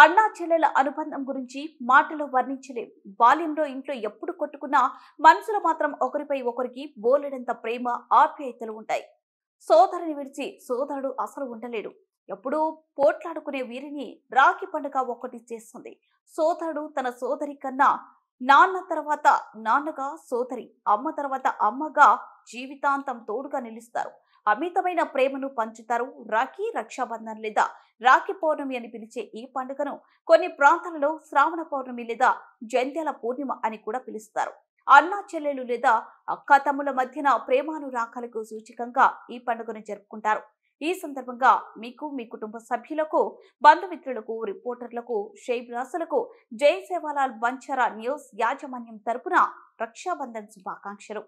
అన్నా చెల్లెల అనుబంధం గురించి మాటలో వర్ణించలేం బాల్యంలో ఇంట్లో ఎప్పుడు కొట్టుకున్నా మనసులు మాత్రం ఒకరిపై ఒకరికి బోలెడంత ప్రేమ ఆప్యాయతలు ఉంటాయి సోదరుని విడిచి సోదరుడు అసలు ఉండలేడు ఎప్పుడూ పోట్లాడుకునే వీరిని రాఖీ పండుగ ఒకటి చేస్తుంది సోదరుడు తన సోదరి కన్నా నాన్న తర్వాత నాన్నగా సోదరి అమ్మ తర్వాత అమ్మగా జీవితాంతం తోడుగా నిలుస్తారు అమితమైన ప్రేమను పంచుతారు రాఖీ రక్షాబంధన్ లేదా రాఖీ పౌర్ణమి అని పిలిచే ఈ పండుగను కొన్ని ప్రాంతాలలో శ్రావణ పౌర్ణమి లేదా జంధ్యాల పూర్ణిమ అని కూడా పిలుస్తారు అన్నా చెల్లెలు లేదా అక్క తమ్ముల మధ్యన ప్రేమానురాకాలకు సూచికంగా ఈ పండుగను జరుపుకుంటారు ఈ సందర్భంగా మీకు మీ కుటుంబ సభ్యులకు బంధుమిత్రులకు రిపోర్టర్లకు షేబ్ రాసులకు జై సేవాలాల్ బంచారా న్యూస్ యాజమాన్యం తరపున రక్షాబంధన్ శుభాకాంక్షలు